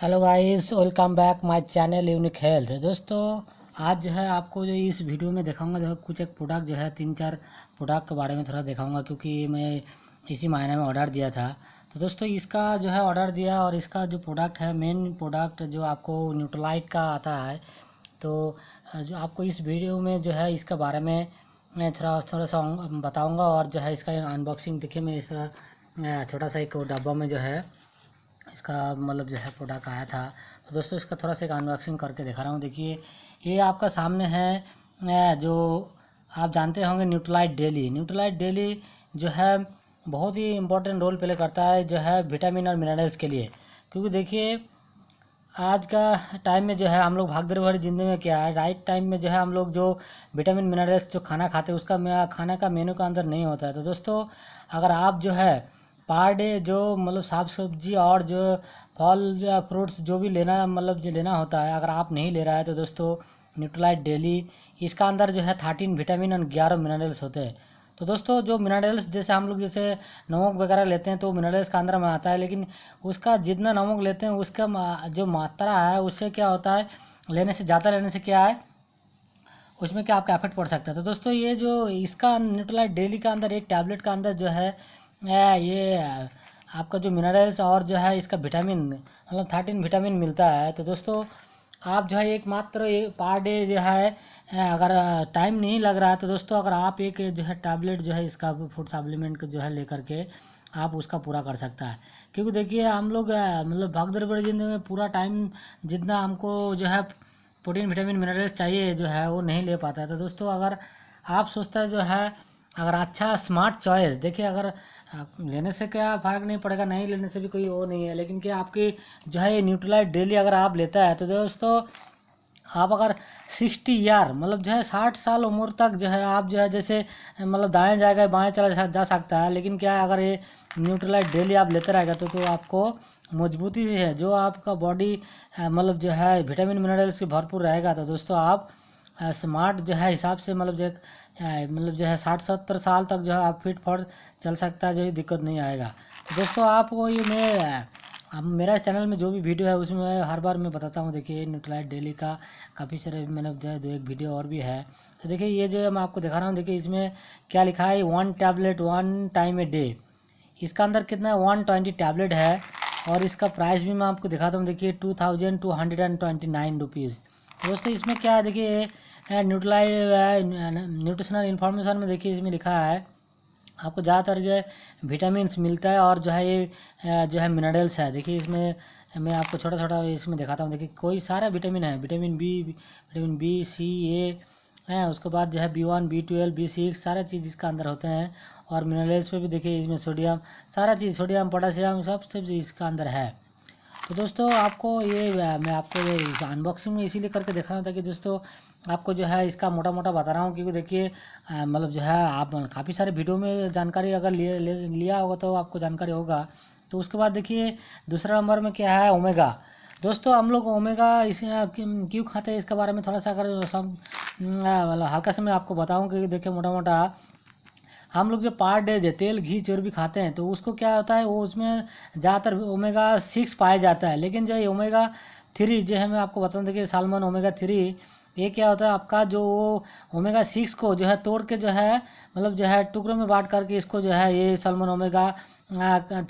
hello guys welcome back my channel unique health दोस्तों आज जो है आपको जो इस वीडियो में दिखाऊंगा जो कुछ एक प्रोडक्ट जो है तीन चार प्रोडक्ट के बारे में थोड़ा दिखाऊंगा क्योंकि मैं इसी महीने में ऑर्डर दिया था तो दोस्तों इसका जो है ऑर्डर दिया और इसका जो प्रोडक्ट है मेन प्रोडक्ट जो आपको न्यूट्रोलाइट का आता है तो जो आपको इस वीडियो में जो है इसके बारे में मैं थोड़ा थोड़ा सा बताऊँगा और जो है इसका अनबॉक्सिंग देखिए मैं इस छोटा सा एक डब्बा में जो है इसका मतलब जो है प्रोडक्ट आया था तो दोस्तों इसका थोड़ा सा एक अनबॉक्सिंग करके दिखा रहा हूँ देखिए ये आपका सामने है जो आप जानते होंगे न्यूट्रलाइट डेली न्यूट्रलाइट डेली जो है बहुत ही इम्पोर्टेंट रोल प्ले करता है जो है विटामिन और मिनरल्स के लिए क्योंकि देखिए आज का टाइम में जो है हम लोग भागदौड़ भरी ज़िंदगी में क्या है राइट टाइम में जो है हम लोग जो विटामिन मिनरल्स जो खाना खाते हैं उसका खाना का मेनू का अंदर नहीं होता है तो दोस्तों अगर आप जो है पर डे जो मतलब साफ सब्जी और जो फल या फ्रूट्स जो भी लेना मतलब जो लेना होता है अगर आप नहीं ले रहा है तो दोस्तों न्यूट्रलाइट डेली इसका अंदर जो है थर्टीन विटामिन और ग्यारह मिनरल्स होते हैं तो दोस्तों जो मिनरल्स जैसे हम लोग जैसे नमक वगैरह लेते हैं तो मिनरल्स का अंदर में आता है लेकिन उसका जितना नमक लेते हैं उसका जो मात्रा है उससे क्या होता है लेने से ज़्यादा लेने से क्या है उसमें क्या आपका इफेक्ट पड़ सकता है तो दोस्तों ये जो इसका न्यूट्रलाइट डेली का अंदर एक टैबलेट का अंदर जो है ये आपका जो मिनरल्स और जो है इसका विटामिन मतलब थर्टीन विटामिन मिलता है तो दोस्तों आप जो है एक मात्र पर डे जो है अगर टाइम नहीं लग रहा है तो दोस्तों अगर आप एक जो है टैबलेट जो है इसका फूड सप्लीमेंट जो है लेकर के आप उसका पूरा कर सकता है क्योंकि देखिए हम लोग मतलब भागदौड़ बड़ी जिंदगी में पूरा टाइम जितना हमको जो है प्रोटीन विटामिन मिनरल्स चाहिए जो है वो नहीं ले पाता है तो दोस्तों अगर आप सोचते जो है अगर अच्छा स्मार्ट चॉइस देखिए अगर लेने से क्या फ़र्क नहीं पड़ेगा नहीं लेने से भी कोई वो नहीं है लेकिन क्या आपकी जो है न्यूट्रलाइट डेली अगर आप लेता है तो दोस्तों आप अगर सिक्सटी ईयर मतलब जो है साठ साल उम्र तक जो है आप जो है जैसे मतलब दाएं जाएगा बाएं चला जा सकता है लेकिन क्या अगर ये न्यूट्रलाइट डेली आप लेते रहेगा तो, तो आपको मजबूती से है जो आपका बॉडी मतलब जो है विटामिन मिनरल्स की भरपूर रहेगा तो दोस्तों आप स्मार्ट जो है हिसाब से मतलब जो मतलब जो है साठ सत्तर साल तक जो है आप फिट फॉर चल सकता है जो दिक्कत नहीं आएगा तो दोस्तों आपको ये मैं अब मेरा चैनल में जो भी वीडियो है उसमें हर बार मैं बताता हूँ देखिए न्यूट्रलाइट डेली का काफ़ी सारे मैंने दो एक वीडियो और भी है तो देखिए ये जो है मैं आपको दिखा रहा हूँ देखिए इसमें क्या लिखा है one tablet one time a day इसका अंदर कितना है वन ट्वेंटी टैबलेट है और इसका प्राइस भी मैं आपको दिखाता हूँ देखिए two thousand two hundred and twenty nine rupees दोस्तों इसमें क्या है देखिए न्यूट्राइज न्यूट्रिशनल इन्फॉर्मेशन में देखिए इसमें लिखा है आपको ज़्यादातर जो है विटामिन मिलता है और जो है ये जो है मिनरल्स है देखिए इसमें मैं आपको छोटा छोटा इसमें दिखाता हूँ देखिए कोई सारा विटामिन है vitamin B vitamin B C A है उसके बाद जो है B one B twelve B six सारा चीज़ इसका अंदर होते हैं और मिनरल्स पर भी देखिए इसमें सोडियम सारा चीज़ सोडियम पोटासियम सब सब इसका अंदर है तो दोस्तों आपको ये मैं आपको ये अनबॉक्सिंग में इसीलिए करके दिखा रहा हूँ ताकि दोस्तों आपको जो है इसका मोटा मोटा बता रहा हूँ क्योंकि देखिए मतलब जो है आप काफ़ी सारे वीडियो में जानकारी अगर लिए लिया होगा तो आपको जानकारी होगा तो उसके बाद देखिए दूसरा नंबर में क्या है ओमेगा दोस्तों हम लोग ओमेगा इस क्यों खाते हैं इसके बारे में थोड़ा सा अगर मतलब हल्का से मैं आपको बताऊं कि देखिए मोटा मोटा हम लोग जो पार डे जो तेल घी चर्बी खाते हैं तो उसको क्या होता है वो उसमें ज़्यादातर ओमेगा सिक्स पाया जाता है लेकिन जो ये ओमेगा थ्री जो है मैं आपको बता देखिए कि सालमन ओमेगा थ्री ये क्या होता है आपका जो वो ओमेगा सिक्स को जो है तोड़ के जो है मतलब जो है टुकड़ों में बांट करके इसको जो है ये सलमन ओमेगा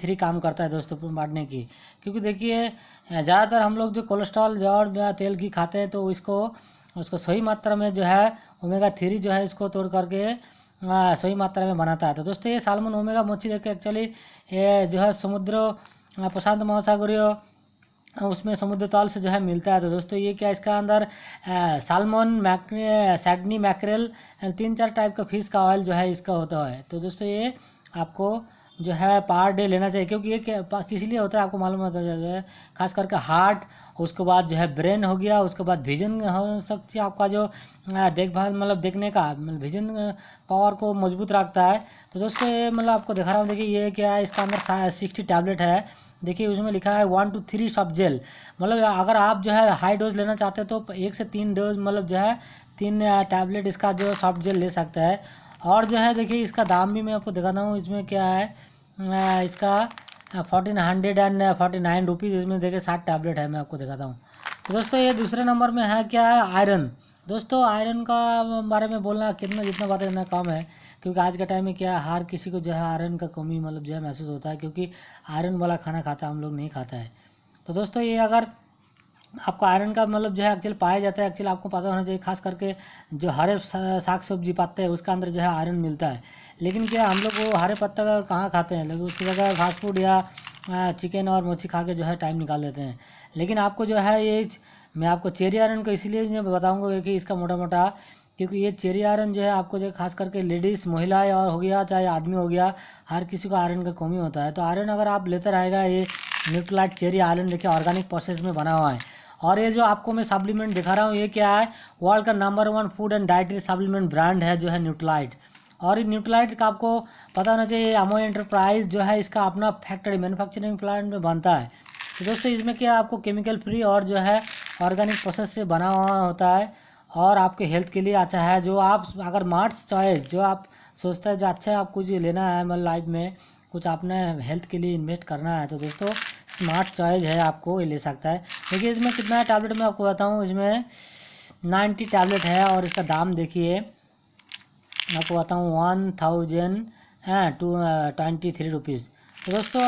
थ्री काम करता है दोस्तों बांटने की क्योंकि देखिए ज़्यादातर हम लोग जो कोलेस्ट्रॉल जो और तेल घी खाते हैं तो इसको उसको सही मात्रा में जो है ओमेगा थ्री जो है इसको तोड़ करके हाँ, सही मात्रा में बनाता है तो दोस्तों ये सालमन ओमेगा मच्छी देखिए एक्चुअली एक्चुअली जो है समुद्र हाँ, प्रशांत महासागरीय हाँ, उसमें समुद्र तल से जो है मिलता है तो दोस्तों ये क्या इसका अंदर सालमन मैक सैडनी मैकरेल तीन चार टाइप का फिश का ऑयल जो है इसका होता है तो दोस्तों ये आपको जो है पावर डे लेना चाहिए क्योंकि ये किस लिए होता है आपको मालूम होता है जो है खास करके हार्ट उसके बाद जो है ब्रेन हो गया उसके बाद विजन हो सकती है आपका जो देखभाल मतलब देखने का विजन मतलब पावर को मजबूत रखता है तो दोस्तों ये मतलब आपको दिखा रहा हूँ देखिए ये क्या है इसका अंदर सिक्सटी टैबलेट है देखिए उसमें लिखा है one two three soft gel मतलब अगर आप जो है हाई डोज लेना चाहते हैं तो एक से तीन डोज मतलब जो है तीन टैबलेट इसका जो सॉफ्ट जेल ले सकते हैं और जो है देखिए इसका दाम भी मैं आपको दिखाता हूँ इसमें क्या है इसका fourteen hundred and forty nine rupees इसमें देखिए सात टैबलेट है मैं आपको दिखाता हूँ तो दोस्तों ये दूसरे नंबर में है क्या है आयरन दोस्तों आयरन का बारे में बोलना कितना जितना बात इतना कम है क्योंकि आज के टाइम में क्या है हर किसी को जो है आयरन का कमी मतलब जो है महसूस होता है क्योंकि आयरन वाला खाना खाता हम लोग नहीं खाता है तो दोस्तों ये अगर आपको आयरन का मतलब जो है एक्चुअल पाया जाता है एक्चुअल आपको पता होना चाहिए खास करके जो हरे साग सब्जी पाते हैं उसका अंदर जो है आयरन मिलता है लेकिन क्या हम लोग वो हरे पत्ता का कहाँ खाते हैं लेकिन उसकी जगह फास्ट फूड या चिकन और मोची खा के जो है टाइम निकाल लेते हैं लेकिन आपको जो है ये मैं आपको चेरी आयरन को इसीलिए बताऊँगा कि इसका मोटा मोटा क्योंकि ये चेरी आयरन जो है आपको जो खास करके लेडीज़ महिलाएँ और हो गया चाहे आदमी हो गया हर किसी को आयरन का कमी होता है तो आयरन अगर आप लेते रहेगा ये न्यूट्रलाइट चेरी आयरन देखिए ऑर्गेनिक प्रोसेस में बना हुआ है और ये जो आपको मैं सप्लीमेंट दिखा रहा हूँ ये क्या है वर्ल्ड का number one food and dietary supplement brand है जो है न्यूट्रलाइट और न्यूट्रलाइट का आपको पता होना चाहिए अमो एंटरप्राइज जो है इसका अपना फैक्ट्री मैनुफैक्चरिंग प्लांट में बनता है तो दोस्तों इसमें क्या आपको केमिकल फ्री और जो है ऑर्गेनिक प्रोसेस से बना हुआ होता है और आपके हेल्थ के लिए अच्छा है जो आप अगर मार्ट्स चॉइस जो आप सोचते हैं जो अच्छा है आप कुछ लेना है मतलब लाइफ में कुछ आपने हेल्थ के लिए इन्वेस्ट करना है तो दोस्तों स्मार्ट चॉइस है आपको ये ले सकता है देखिए इसमें कितना टैबलेट मैं आपको बताऊँ इसमें नाइन्टी टैबलेट है और इसका दाम देखिए आपको बताऊँ one thousand two twenty three rupees तो दोस्तों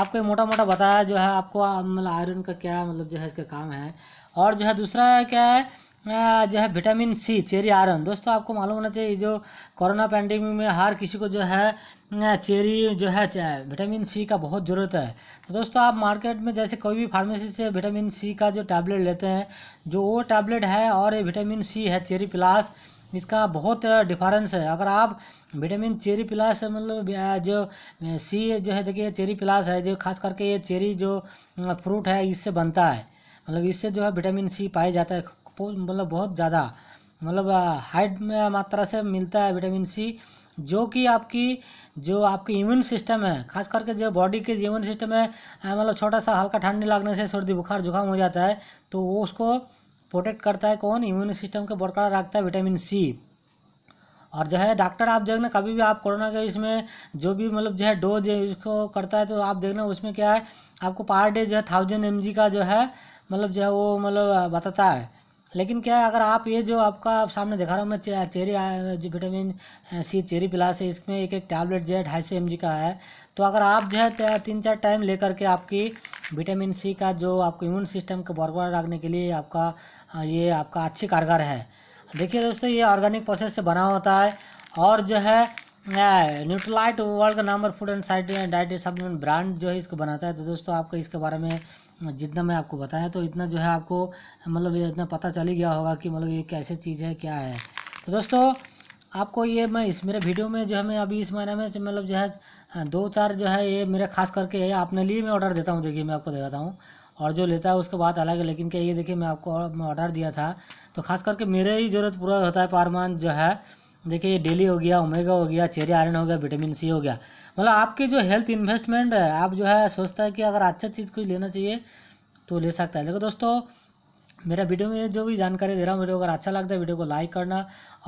आपको मोटा मोटा बताया जो है आपको मतलब आयरन का क्या मतलब जो है इसका काम है और जो है दूसरा क्या है जो है विटामिन सी चेरी आयरन दोस्तों आपको मालूम होना चाहिए जो कोरोना पैंडेमिक में हर किसी को जो है चेरी जो है विटामिन सी का बहुत ज़रूरत है तो दोस्तों आप मार्केट में जैसे कोई भी फार्मेसी से विटामिन सी का जो टैबलेट लेते हैं जो वो टैबलेट है और ये विटामिन सी है चेरी प्लास इसका बहुत डिफरेंस है अगर आप विटामिन चेरी प्लस मतलब जो सी जो है देखिए चेरी प्लस है जो खास करके ये चेरी जो फ्रूट है इससे बनता है मतलब इससे जो है विटामिन सी पाया जाता है मतलब बहुत ज़्यादा मतलब हाइट में मात्रा से मिलता है विटामिन सी जो कि आपकी जो आपकी इम्यून सिस्टम है खास करके जो बॉडी के इम्यून सिस्टम है मतलब छोटा सा हल्का ठंडी लगने से सर्दी बुखार जुकाम हो जाता है तो वो उसको प्रोटेक्ट करता है कौन इम्यून सिस्टम को बरकरार रखता है विटामिन सी और जो है डॉक्टर आप देखना कभी भी आप कोरोना के इसमें जो भी मतलब जो है डोज इसको करता है तो आप देखना उसमें क्या है आपको पर डे जो है थाउजेंड एम का जो है मतलब जो है वो मतलब बताता है लेकिन क्या है अगर आप ये जो आपका सामने दिखा रहा हूँ मैं चेरी जो विटामिन सी चेरी प्लास है इसमें एक एक टैबलेट जो है ढाई सौ एम का है तो अगर आप जो है तीन चार टाइम लेकर के आपकी विटामिन सी का जो आपको इम्यून सिस्टम को बरकरार रखने के लिए आपका ये आपका अच्छी कारगर है देखिए दोस्तों ये ऑर्गेनिक प्रोसेस से बना होता है और जो है न्यूट्रलाइट वर्ल्ड का number food and side diet supplement brand जो है इसको बनाता है तो दोस्तों आपको इसके बारे में जितना मैं आपको बताया तो इतना जो है आपको मतलब ये इतना पता चल ही गया होगा कि मतलब ये कैसे चीज़ है क्या है तो दोस्तों आपको ये मैं इस मेरे वीडियो में जो है मैं अभी इस महीने में मतलब जो है दो चार जो है ये मेरे खास करके है आपने लिए मैं ऑर्डर देता हूँ देखिए मैं आपको दिखाता हूँ और जो लेता है उसके बाद अलग है लेकिन क्या ये देखिए मैं आपको ऑर्डर दिया था तो खास करके मेरे ही ज़रूरत पूरा होता है पारमान जो है देखिए ये डेली हो गया ओमेगा हो गया चेरी आयरन हो गया विटामिन सी हो गया मतलब आपकी जो हेल्थ इन्वेस्टमेंट है आप जो है सोचता है कि अगर अच्छा चीज़ कोई लेना चाहिए तो ले सकता है देखो दोस्तों मेरा वीडियो में जो भी जानकारी दे रहा हूँ वीडियो अगर अच्छा लगता है वीडियो को लाइक करना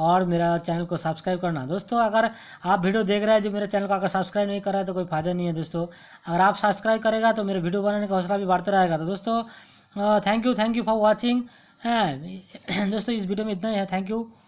और मेरा चैनल को सब्सक्राइब करना दोस्तों अगर आप वीडियो देख रहे हैं जो मेरे चैनल को अगर सब्सक्राइब नहीं कर रहा है तो कोई फायदा नहीं है दोस्तों अगर आप सब्सक्राइब करेगा तो मेरे वीडियो बनाने का हौसला भी बढ़ता रहेगा तो दोस्तों thank you thank you for watching दोस्तों इस वीडियो में इतना ही है थैंक यू